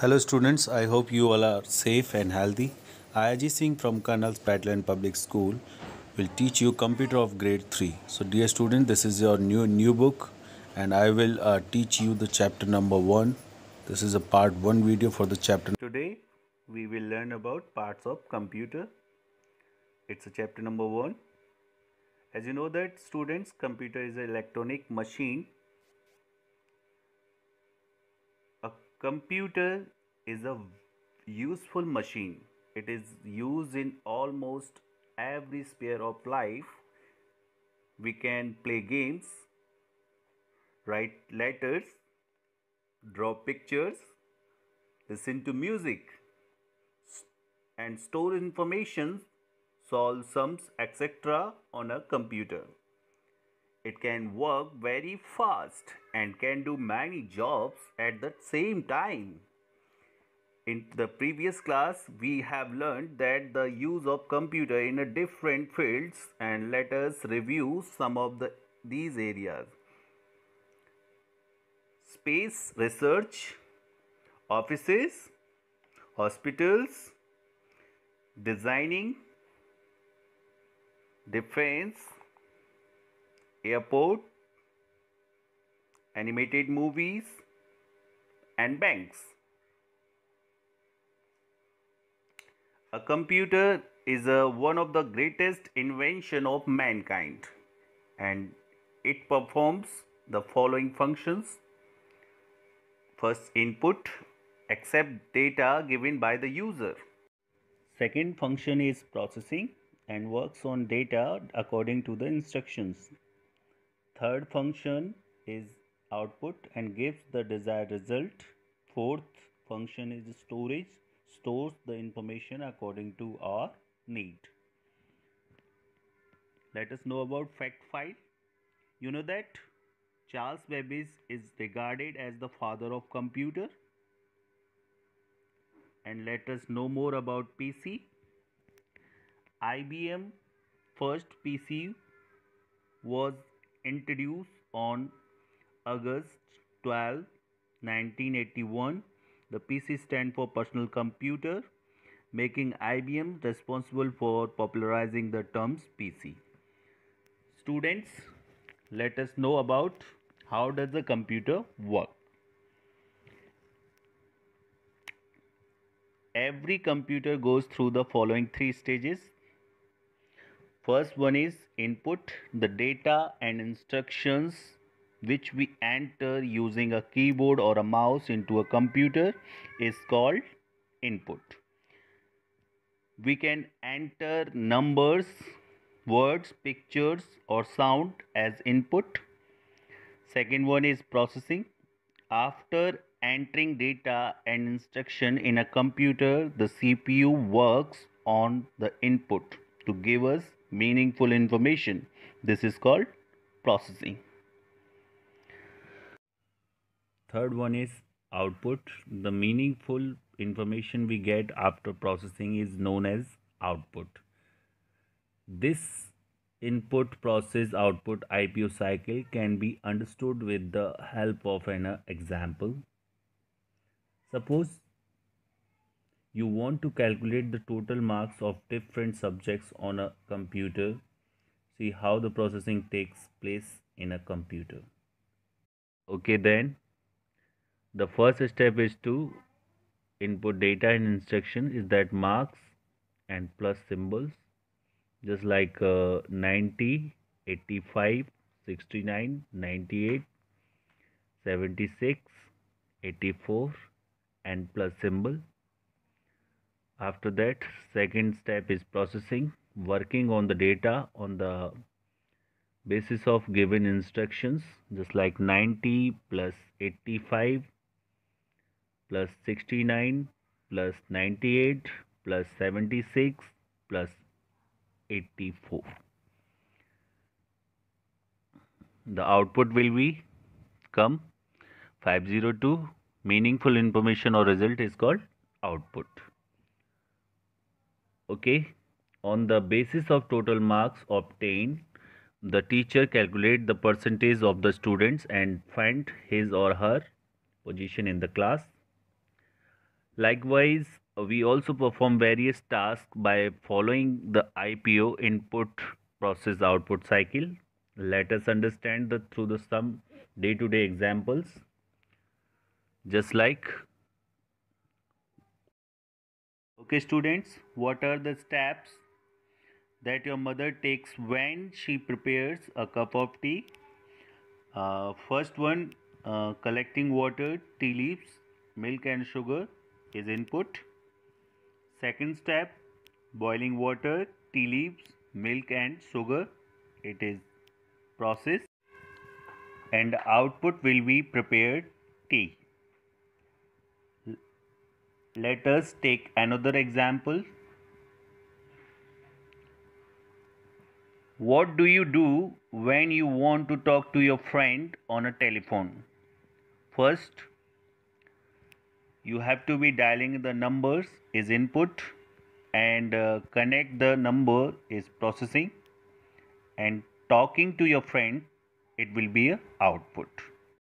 Hello students, I hope you all are safe and healthy. Ayaji Singh from Colonel's Patland Public School will teach you computer of grade 3. So dear student, this is your new new book and I will uh, teach you the chapter number 1. This is a part 1 video for the chapter. Today we will learn about parts of computer. It's a chapter number 1. As you know that students, computer is an electronic machine Computer is a useful machine. It is used in almost every sphere of life. We can play games, write letters, draw pictures, listen to music, and store information, solve sums, etc. on a computer. It can work very fast and can do many jobs at the same time. In the previous class, we have learned that the use of computer in a different fields and let us review some of the, these areas. Space research, offices, hospitals, designing, defense, airport, animated movies, and banks. A computer is a, one of the greatest invention of mankind and it performs the following functions. First input, accept data given by the user. Second function is processing and works on data according to the instructions Third function is output and gives the desired result. Fourth function is storage, stores the information according to our need. Let us know about fact file. You know that Charles Babbage is regarded as the father of computer. And let us know more about PC. IBM first PC was introduced on August 12, 1981. The PC stands for personal computer, making IBM responsible for popularizing the terms PC. Students, let us know about how does the computer work. Every computer goes through the following three stages first one is input the data and instructions which we enter using a keyboard or a mouse into a computer is called input we can enter numbers words pictures or sound as input second one is processing after entering data and instruction in a computer the cpu works on the input to give us meaningful information. This is called processing. Third one is output. The meaningful information we get after processing is known as output. This input process output IPO cycle can be understood with the help of an example. Suppose you want to calculate the total marks of different subjects on a computer see how the processing takes place in a computer okay then the first step is to input data and instruction is that marks and plus symbols just like uh, 90 85 69 98 76 84 and plus symbol after that second step is processing working on the data on the basis of given instructions just like 90 plus 85 plus 69 plus 98 plus 76 plus 84 the output will be come 502 meaningful information or result is called output okay on the basis of total marks obtained the teacher calculate the percentage of the students and find his or her position in the class likewise we also perform various tasks by following the ipo input process output cycle let us understand the through the some day to day examples just like Okay, students, what are the steps that your mother takes when she prepares a cup of tea? Uh, first one, uh, collecting water, tea leaves, milk, and sugar is input. Second step, boiling water, tea leaves, milk, and sugar. It is process and output will be prepared tea. Let us take another example. What do you do when you want to talk to your friend on a telephone? First, you have to be dialing the numbers is input and uh, connect the number is processing and talking to your friend it will be a output.